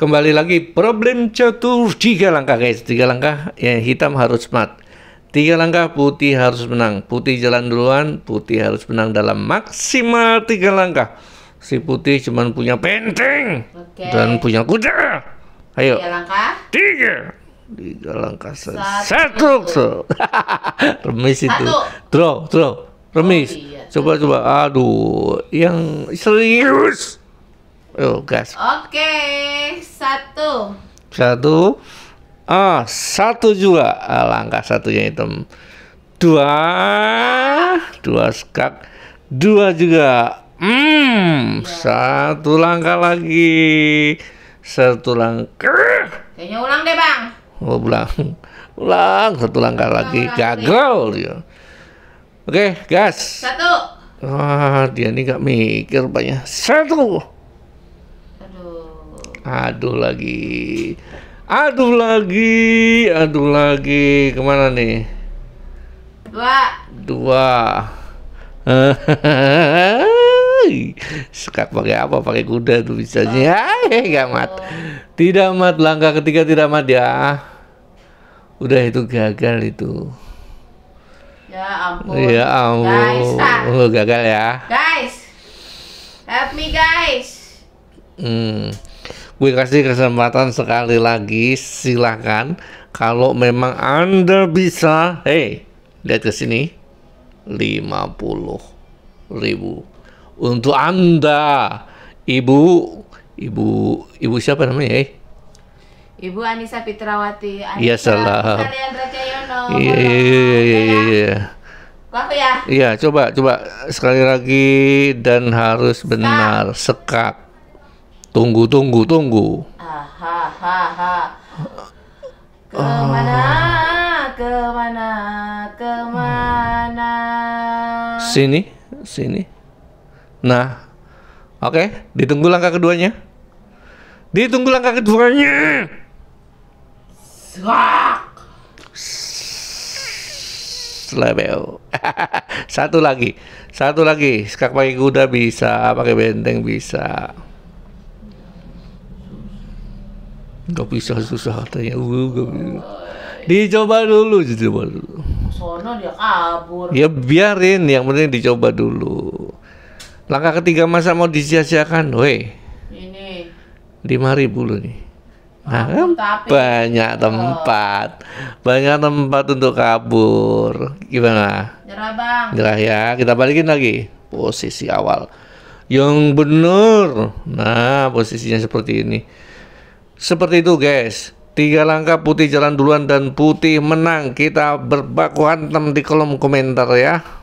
Kembali lagi problem catur tiga langkah guys, tiga langkah yang hitam harus mat. Tiga langkah putih harus menang. Putih jalan duluan, putih harus menang dalam maksimal tiga langkah. Si putih cuman punya penting okay. dan punya kuda. Ayo. Tiga langkah. Tiga. Tiga langkah. Satu. Satu. Satu. Remis Satu. itu. Draw, draw. Remis. Oh, iya. Coba coba. Aduh, yang serius. Yuk, oh, gas. Oke, satu. Satu. Ah, satu juga. Ah, langkah satunya hitam. Dua. Dua skak. Dua juga. Hmm, iya. satu langkah lagi. Satu langkah. Kayaknya ulang deh, Bang. Oh, ulang. Ulang, satu langkah ulang, lagi. Ulang, Gagal dia. Oke, gas. Satu. Wah, dia ini gak mikir banyak. Satu. Aduh aduh lagi. Aduh lagi. Aduh lagi. Kemana nih? Dua. Dua. Suka pakai apa? Pakai kuda tuh bisa Eh, gak mat. Tidak mat. Langkah ketiga tidak mat ya. Udah itu gagal itu. Ya ampun. Ya ampun. Guys, ah. Oh, gagal ya. Guys. Help me guys. Hmm. Gue kasih kesempatan sekali lagi, silahkan. Kalau memang Anda bisa, hey, lihat ke sini. 50 ribu. Untuk Anda, Ibu, Ibu, Ibu siapa namanya, hey? Ibu Anissa Fitrawati. iya salah. Iya, iya, iya, iya, ya? iya, iya, iya. ya? Iya, coba, coba sekali lagi dan harus benar. sekak. Tunggu, tunggu, tunggu. Ha, ha, ha. Kemana, kemana, kemana? Sini, sini. Nah, oke. Okay. Ditunggu langkah keduanya. Ditunggu langkah keduanya. Swak. Slebel. satu lagi, satu lagi. Sekak pakai kuda bisa, pakai benteng bisa. nggak bisa susah katanya uh, dicoba dulu dicoba dulu sono dia kabur ya biarin yang penting dicoba dulu langkah ketiga masa mau disia-siakan weh ini lima ribu loh nih nah, kan tapi. banyak gitu. tempat banyak tempat untuk kabur gimana nyerah bang nyerah ya kita balikin lagi posisi awal yang benar nah posisinya seperti ini seperti itu guys Tiga langkah putih jalan duluan dan putih menang Kita berbaku hantam di kolom komentar ya